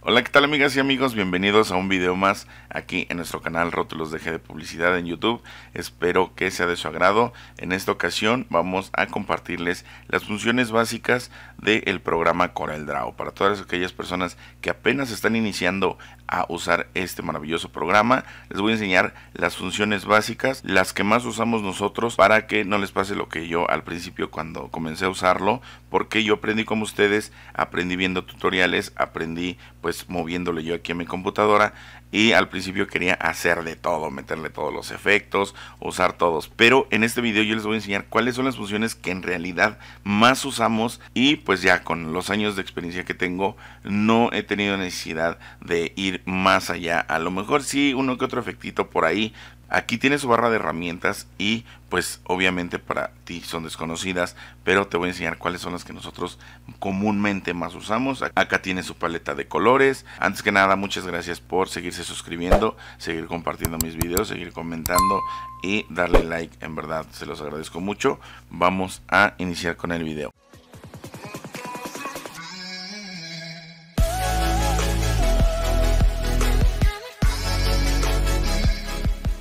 Hola, ¿qué tal amigas y amigos? Bienvenidos a un video más aquí en nuestro canal Rótulos de G de Publicidad en YouTube. Espero que sea de su agrado. En esta ocasión vamos a compartirles las funciones básicas del programa CorelDRAW. Para todas aquellas personas que apenas están iniciando a usar este maravilloso programa. Les voy a enseñar las funciones básicas, las que más usamos nosotros para que no les pase lo que yo al principio cuando comencé a usarlo, porque yo aprendí como ustedes, aprendí viendo tutoriales, aprendí pues moviéndole yo aquí a mi computadora y al principio quería hacerle todo, meterle todos los efectos, usar todos. Pero en este video yo les voy a enseñar cuáles son las funciones que en realidad más usamos y pues ya con los años de experiencia que tengo no he tenido necesidad de ir más allá. A lo mejor sí uno que otro efectito por ahí, Aquí tiene su barra de herramientas y pues obviamente para ti son desconocidas, pero te voy a enseñar cuáles son las que nosotros comúnmente más usamos. Acá tiene su paleta de colores. Antes que nada, muchas gracias por seguirse suscribiendo, seguir compartiendo mis videos, seguir comentando y darle like. En verdad, se los agradezco mucho. Vamos a iniciar con el video.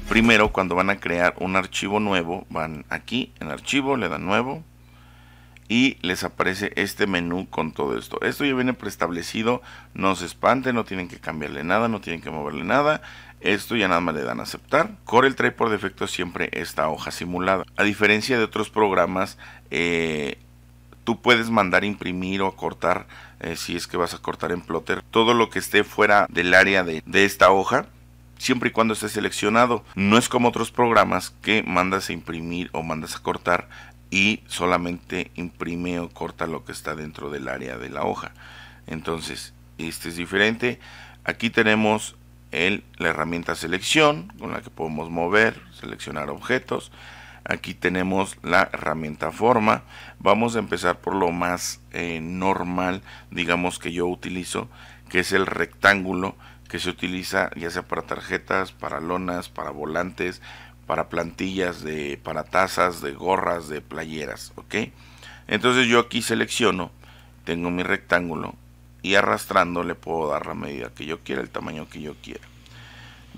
Primero, cuando van a crear un archivo nuevo, van aquí en archivo, le dan nuevo y les aparece este menú con todo esto. Esto ya viene preestablecido, no se espanten, no tienen que cambiarle nada, no tienen que moverle nada. Esto ya nada más le dan a aceptar. Corel trae por defecto siempre esta hoja simulada. A diferencia de otros programas, eh, tú puedes mandar imprimir o cortar, eh, si es que vas a cortar en plotter, todo lo que esté fuera del área de, de esta hoja siempre y cuando esté seleccionado. No es como otros programas que mandas a imprimir o mandas a cortar y solamente imprime o corta lo que está dentro del área de la hoja. Entonces, este es diferente. Aquí tenemos la herramienta selección con la que podemos mover, seleccionar objetos. Aquí tenemos la herramienta forma. Vamos a empezar por lo más eh, normal, digamos que yo utilizo, que es el rectángulo que se utiliza ya sea para tarjetas, para lonas, para volantes, para plantillas, de, para tazas, de gorras, de playeras, ¿ok? Entonces yo aquí selecciono, tengo mi rectángulo y arrastrando le puedo dar la medida que yo quiera, el tamaño que yo quiera.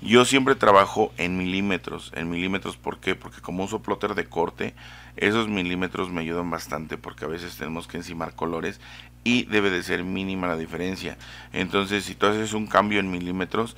Yo siempre trabajo en milímetros, en milímetros ¿por qué? Porque como uso plotter de corte, esos milímetros me ayudan bastante porque a veces tenemos que encimar colores y debe de ser mínima la diferencia. Entonces, si tú haces un cambio en milímetros,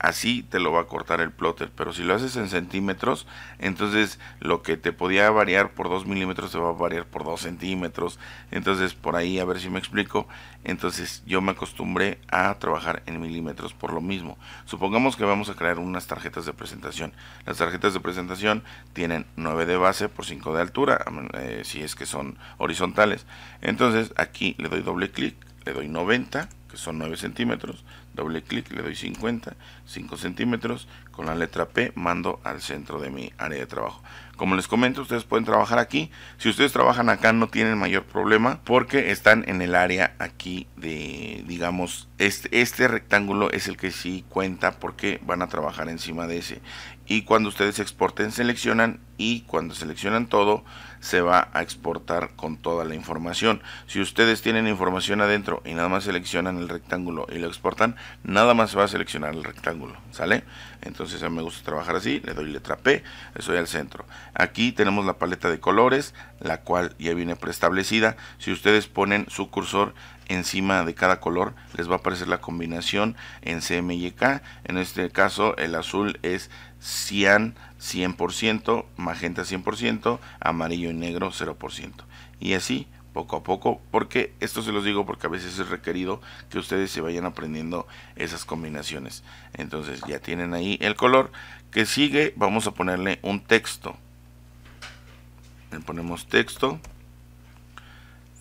así te lo va a cortar el plotter. Pero si lo haces en centímetros, entonces lo que te podía variar por 2 milímetros se va a variar por 2 centímetros. Entonces por ahí, a ver si me explico. Entonces yo me acostumbré a trabajar en milímetros por lo mismo. Supongamos que vamos a crear unas tarjetas de presentación. Las tarjetas de presentación tienen 9 de base por 5 de altura, eh, si es que son horizontales. Entonces aquí le doy doble clic, le doy 90, que son 9 centímetros doble clic, le doy 50, 5 centímetros, con la letra P mando al centro de mi área de trabajo. Como les comento, ustedes pueden trabajar aquí. Si ustedes trabajan acá no tienen mayor problema porque están en el área aquí de, digamos, este, este rectángulo es el que sí cuenta porque van a trabajar encima de ese y cuando ustedes exporten seleccionan y cuando seleccionan todo se va a exportar con toda la información si ustedes tienen información adentro y nada más seleccionan el rectángulo y lo exportan nada más va a seleccionar el rectángulo sale entonces a mí me gusta trabajar así le doy letra P estoy al centro aquí tenemos la paleta de colores la cual ya viene preestablecida si ustedes ponen su cursor encima de cada color les va a aparecer la combinación en CMYK. En este caso el azul es cian 100%, magenta 100%, amarillo y negro 0%. Y así poco a poco, porque esto se los digo porque a veces es requerido que ustedes se vayan aprendiendo esas combinaciones. Entonces ya tienen ahí el color que sigue, vamos a ponerle un texto. Le ponemos texto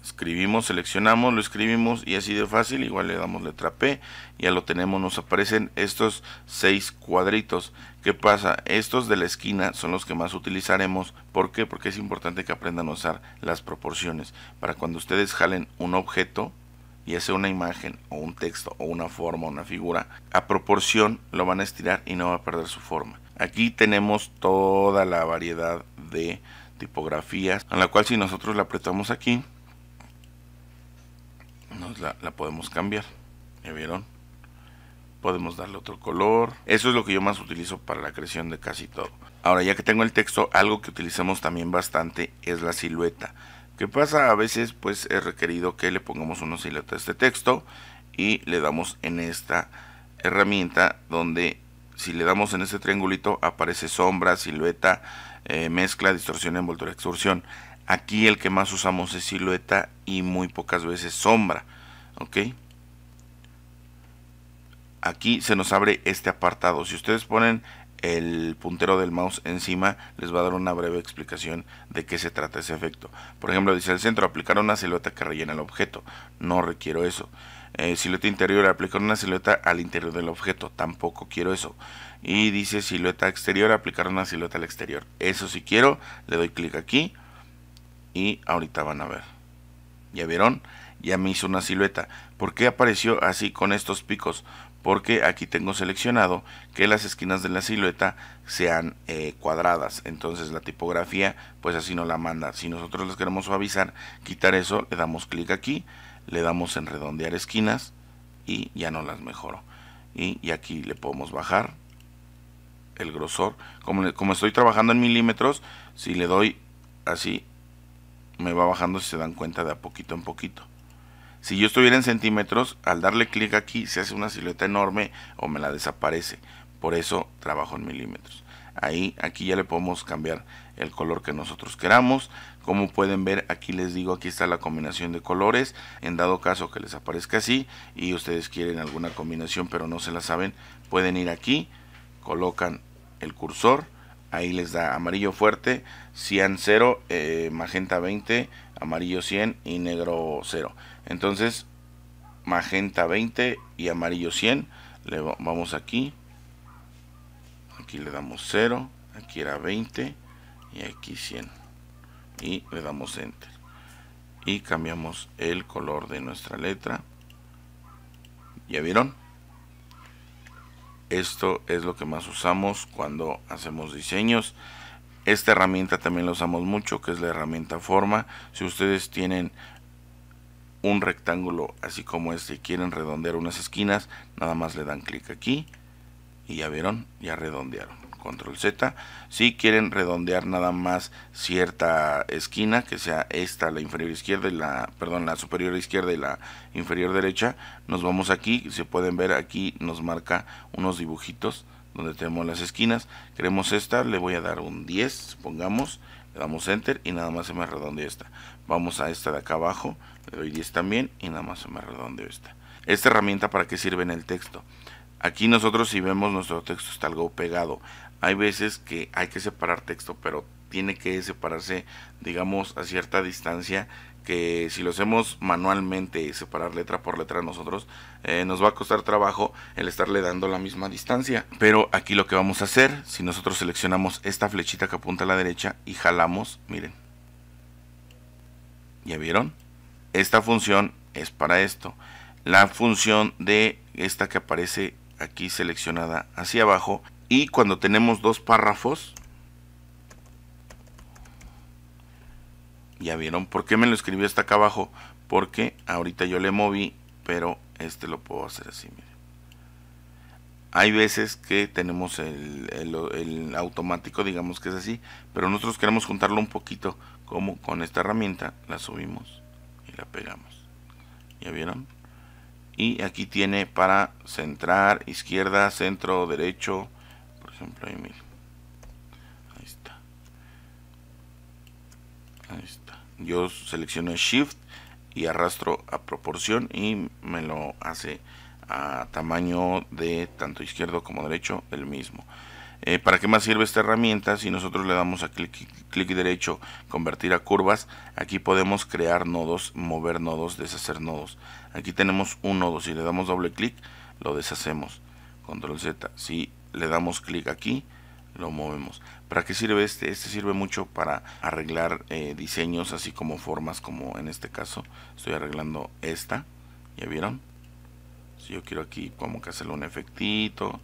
escribimos, seleccionamos, lo escribimos y así de fácil, igual le damos letra P, ya lo tenemos, nos aparecen estos seis cuadritos. ¿Qué pasa? Estos de la esquina son los que más utilizaremos. ¿Por qué? Porque es importante que aprendan a usar las proporciones. Para cuando ustedes jalen un objeto, y sea una imagen o un texto o una forma o una figura, a proporción lo van a estirar y no va a perder su forma. Aquí tenemos toda la variedad de tipografías, a la cual si nosotros la apretamos aquí, la, podemos cambiar. ¿Ya vieron? podemos darle otro color. Eso es lo que yo más utilizo para la creación de casi todo. Ahora ya que tengo el texto, algo que utilizamos también bastante es la silueta. que pasa? A veces pues es requerido que le pongamos una silueta a este texto y le damos en esta herramienta donde si le damos en este triangulito aparece sombra, silueta, eh, mezcla, distorsión, envoltura, extorsión. Aquí el que más usamos es silueta y muy pocas veces sombra. ¿Ok? Aquí se nos abre este apartado. Si ustedes ponen el puntero del mouse encima les va a dar una breve explicación de qué se trata ese efecto. Por ejemplo, dice el centro, aplicar una silueta que rellena el objeto. No requiero eso. Eh, silueta interior, aplicar una silueta al interior del objeto. Tampoco quiero eso. Y dice silueta exterior, aplicar una silueta al exterior. Eso sí quiero. Le doy clic aquí y ahorita van a ver. ¿Ya vieron? Ya me hizo una silueta. ¿Por qué apareció así con estos picos? Porque aquí tengo seleccionado que las esquinas de la silueta sean eh, cuadradas. Entonces la tipografía pues así no la manda. Si nosotros les queremos suavizar, quitar eso, le damos clic aquí, le damos en redondear esquinas y ya no las mejoro. Y, aquí le podemos bajar el grosor. Como, como estoy trabajando en milímetros, si le doy así me va bajando si se dan cuenta de a poquito en poquito. Si yo estuviera en centímetros, al darle clic aquí se hace una silueta enorme o me la desaparece. Por eso trabajo en milímetros. Ahí, aquí ya le podemos cambiar el color que nosotros queramos. Como pueden ver, aquí les digo, aquí está la combinación de colores. En dado caso que les aparezca así y ustedes quieren alguna combinación pero no se la saben, pueden ir aquí, colocan el cursor ahí les da amarillo fuerte, 100 0, eh, magenta 20, amarillo 100 y negro 0. Entonces, magenta 20 y amarillo 100, le vamos aquí, aquí le damos 0, aquí era 20 y aquí 100. Y le damos enter. Y cambiamos el color de nuestra letra. ¿Ya vieron? Esto es lo que más usamos cuando hacemos diseños. Esta herramienta también la usamos mucho, que es la herramienta forma. Si ustedes tienen un rectángulo así como este y quieren redondear unas esquinas, nada más le dan clic aquí y ya vieron, ya redondearon control Z. Si quieren redondear nada más cierta esquina, que sea esta, la inferior izquierda y la, perdón, la superior izquierda y la inferior derecha, nos vamos aquí, se pueden ver aquí nos marca unos dibujitos donde tenemos las esquinas. Queremos esta, le voy a dar un 10, pongamos, le damos enter y nada más se me redondea esta. Vamos a esta de acá abajo, le doy 10 también y nada más se me redondea esta. Esta herramienta para qué sirve en el texto. Aquí nosotros si vemos nuestro texto está algo pegado hay veces que hay que separar texto, pero tiene que separarse, digamos, a cierta distancia que si lo hacemos manualmente, separar letra por letra nosotros, eh, nos va a costar trabajo el estarle dando la misma distancia. Pero aquí lo que vamos a hacer, si nosotros seleccionamos esta flechita que apunta a la derecha y jalamos, miren, ¿ya vieron? Esta función es para esto. La función de esta que aparece aquí seleccionada hacia abajo y cuando tenemos dos párrafos, ya vieron, ¿por qué me lo escribió hasta acá abajo? Porque ahorita yo le moví, pero este lo puedo hacer así, Hay veces que tenemos el, el automático, digamos que es así, pero nosotros queremos juntarlo un poquito, como con esta herramienta, la subimos y la pegamos. ¿Ya vieron? y aquí tiene para centrar, izquierda, centro, derecho, ejemplo ahí está yo selecciono shift y arrastro a proporción y me lo hace a tamaño de tanto izquierdo como derecho el mismo eh, ¿Para qué más sirve esta herramienta? Si nosotros le damos a clic, clic derecho, convertir a curvas, aquí podemos crear nodos, mover nodos, deshacer nodos. Aquí tenemos un nodo, si le damos doble clic, lo deshacemos control Z. Si le damos clic aquí, lo movemos. ¿Para qué sirve este? Este sirve mucho para arreglar eh, diseños así como formas, como en este caso estoy arreglando esta. ¿Ya vieron? Si yo quiero aquí como que hacerle un efectito.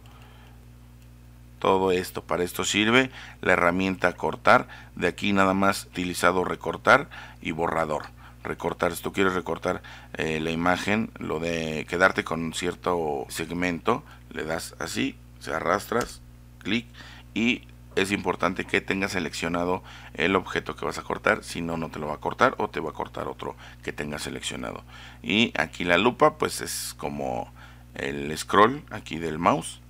Todo esto, para esto sirve la herramienta cortar. De aquí nada más utilizado recortar y borrador recortar, si tú quieres recortar eh, la imagen, lo de quedarte con cierto segmento, le das así, se arrastras, clic y es importante que tengas seleccionado el objeto que vas a cortar, si no, no te lo va a cortar o te va a cortar otro que tengas seleccionado. Y aquí la lupa, pues es como el scroll aquí del mouse.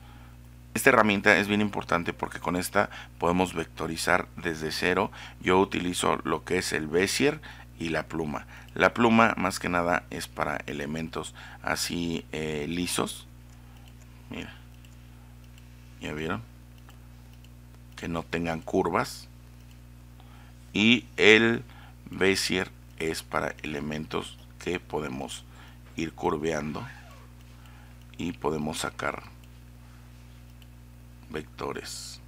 Esta herramienta es bien importante porque con esta podemos vectorizar desde cero. Yo utilizo lo que es el Bezier y la pluma. La pluma más que nada es para elementos así eh, lisos, Mira. ¿Ya vieron? Que no tengan curvas. Y el Bezier es para elementos que podemos ir curveando y podemos sacar vectores.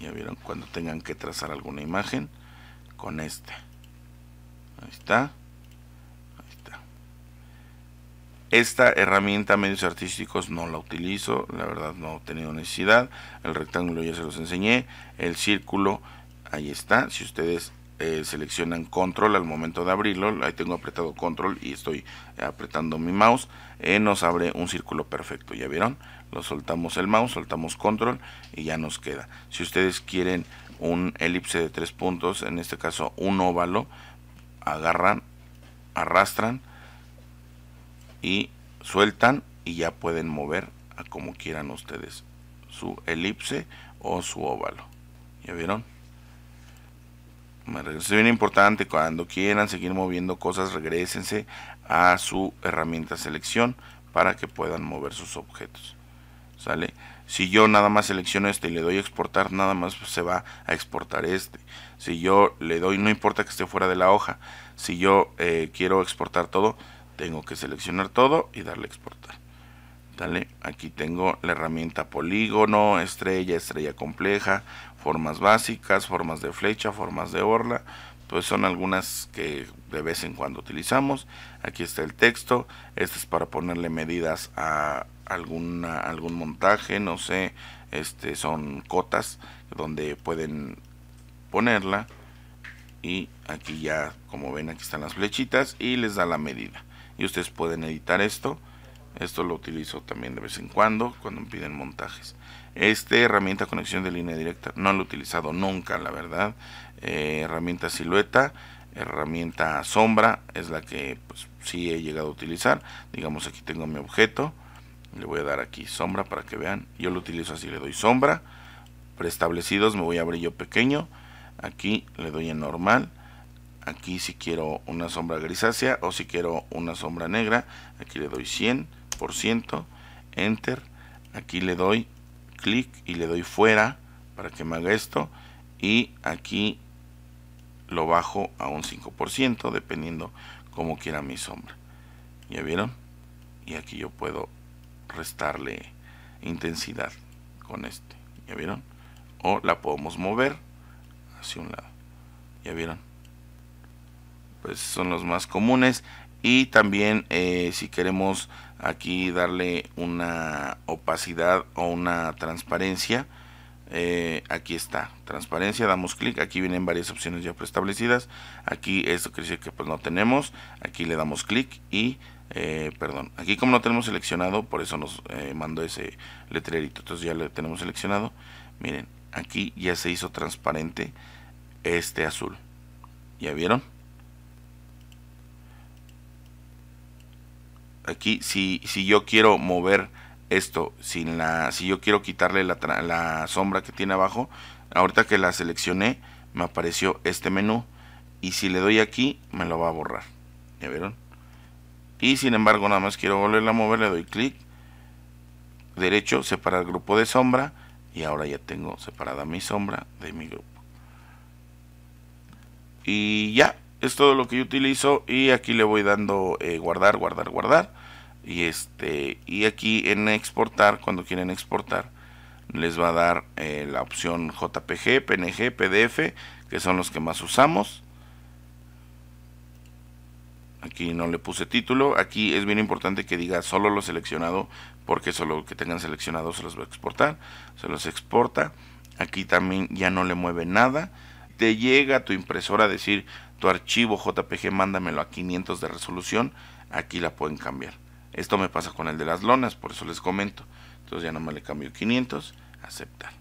Ya vieron, cuando tengan que trazar alguna imagen con este. Ahí está. Esta herramienta medios artísticos no la utilizo, la verdad no he tenido necesidad. El rectángulo ya se los enseñé, el círculo ahí está. Si ustedes eh, seleccionan control al momento de abrirlo, ahí tengo apretado control y estoy apretando mi mouse, eh, nos abre un círculo perfecto, ya vieron, lo soltamos el mouse, soltamos control y ya nos queda. Si ustedes quieren un elipse de tres puntos, en este caso un óvalo, agarran, arrastran, y sueltan y ya pueden mover a como quieran ustedes su elipse o su óvalo. ¿Ya vieron? Es bien importante, cuando quieran seguir moviendo cosas, regresense a su herramienta selección para que puedan mover sus objetos. ¿Sale? Si yo nada más selecciono este y le doy exportar, nada más se va a exportar este. Si yo le doy, no importa que esté fuera de la hoja, si yo eh, quiero exportar todo, tengo que seleccionar todo y darle exportar. aquí tengo la herramienta polígono, estrella, estrella compleja, formas básicas, formas de flecha, formas de orla. Pues son algunas que de vez en cuando utilizamos. Aquí está el texto. Este es para ponerle medidas a algún montaje, no sé. Este son cotas donde pueden ponerla. Y aquí ya, como ven, aquí están las flechitas y les da la medida y ustedes pueden editar esto. Esto lo utilizo también de vez en cuando cuando me piden montajes. Esta herramienta conexión de línea directa no lo he utilizado nunca, la verdad. Eh, herramienta silueta, herramienta sombra es la que pues, sí he llegado a utilizar. Digamos aquí tengo mi objeto. Le voy a dar aquí sombra para que vean. Yo lo utilizo así, le doy sombra. Preestablecidos me voy a yo pequeño. Aquí le doy en normal aquí si quiero una sombra grisácea o si quiero una sombra negra aquí le doy 100% enter aquí le doy clic y le doy fuera para que me haga esto y aquí lo bajo a un 5% dependiendo como quiera mi sombra ya vieron y aquí yo puedo restarle intensidad con este ya vieron o la podemos mover hacia un lado ya vieron pues son los más comunes y también eh, si queremos aquí darle una opacidad o una transparencia eh, aquí está transparencia damos clic aquí vienen varias opciones ya preestablecidas aquí esto quiere decir que pues no tenemos aquí le damos clic y eh, perdón aquí como no tenemos seleccionado por eso nos mandó ese letrerito entonces ya lo tenemos seleccionado miren aquí ya se hizo transparente este azul ya vieron aquí si, si yo quiero mover esto sin la si yo quiero quitarle la, la sombra que tiene abajo ahorita que la seleccioné me apareció este menú y si le doy aquí me lo va a borrar ya vieron y sin embargo nada más quiero volverla a mover le doy clic derecho separar grupo de sombra y ahora ya tengo separada mi sombra de mi grupo y ya es todo lo que yo utilizo y aquí le voy dando eh, guardar, guardar, guardar y este y aquí en exportar cuando quieren exportar les va a dar eh, la opción JPG, PNG, PDF que son los que más usamos aquí no le puse título aquí es bien importante que diga solo lo seleccionado porque solo que tengan seleccionado se los va a exportar se los exporta aquí también ya no le mueve nada te llega a tu impresora a decir tu archivo JPG mándamelo a 500 de resolución, aquí la pueden cambiar. Esto me pasa con el de las lonas, por eso les comento. Entonces ya no me le cambio 500, aceptar.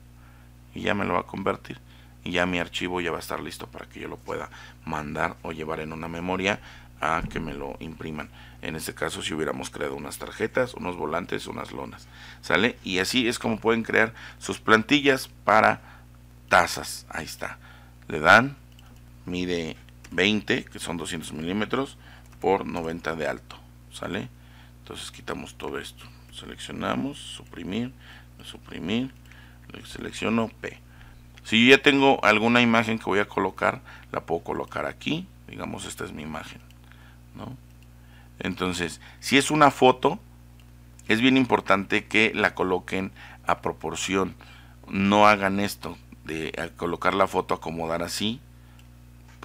Y ya me lo va a convertir. Y ya mi archivo ya va a estar listo para que yo lo pueda mandar o llevar en una memoria a que me lo impriman. En este caso, si hubiéramos creado unas tarjetas, unos volantes, unas lonas. ¿Sale? Y así es como pueden crear sus plantillas para tazas. Ahí está. Le dan, mide 20, que son 200 milímetros, por 90 de alto, ¿sale? Entonces quitamos todo esto, seleccionamos, suprimir, suprimir, selecciono P. Si yo ya tengo alguna imagen que voy a colocar, la puedo colocar aquí, digamos esta es mi imagen, ¿no? Entonces, si es una foto, es bien importante que la coloquen a proporción. No hagan esto de colocar la foto acomodar así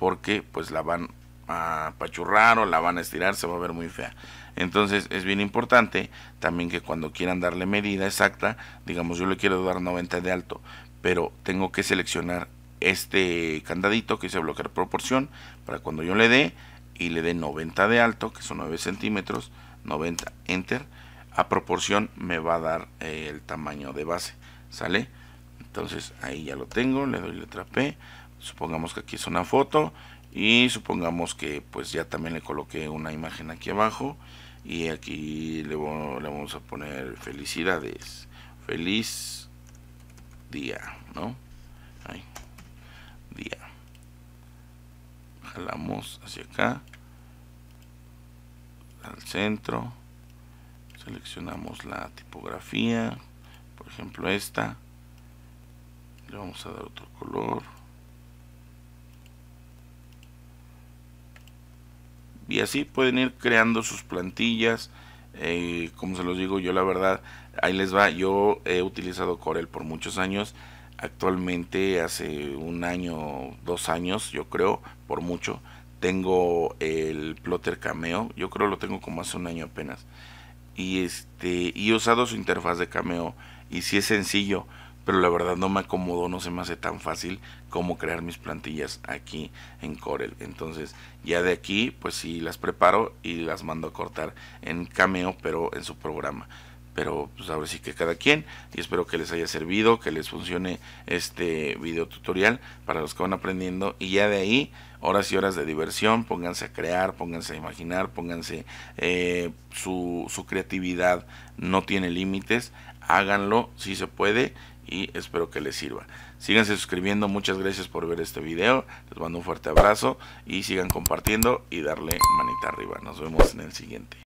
porque pues la van a pachurrar o la van a estirar, se va a ver muy fea. Entonces es bien importante también que cuando quieran darle medida exacta, digamos yo le quiero dar 90 de alto, pero tengo que seleccionar este candadito que dice bloquear proporción para cuando yo le dé y le dé 90 de alto, que son 9 centímetros, 90, enter, a proporción me va a dar eh, el tamaño de base, ¿sale? Entonces ahí ya lo tengo, le doy letra P supongamos que aquí es una foto y supongamos que pues ya también le coloqué una imagen aquí abajo y aquí le, le vamos a poner felicidades feliz día no Ahí. día jalamos hacia acá al centro seleccionamos la tipografía por ejemplo esta le vamos a dar otro color y así pueden ir creando sus plantillas. Eh, como se los digo, yo la verdad, ahí les va, yo he utilizado Corel por muchos años. Actualmente, hace un año, dos años, yo creo, por mucho, tengo el plotter Cameo. Yo creo lo tengo como hace un año apenas. Y este, y he usado su interfaz de Cameo. Y si es sencillo, pero la verdad no me acomodo no se me hace tan fácil como crear mis plantillas aquí en Corel. Entonces ya de aquí pues sí las preparo y las mando a cortar en Cameo, pero en su programa. Pero pues ahora sí que cada quien y espero que les haya servido, que les funcione este video tutorial para los que van aprendiendo y ya de ahí horas y horas de diversión, pónganse a crear, pónganse a imaginar, pónganse eh, su, su creatividad no tiene límites, háganlo si se puede y espero que les sirva. Síganse suscribiendo, muchas gracias por ver este video, les mando un fuerte abrazo y sigan compartiendo y darle manita arriba. Nos vemos en el siguiente.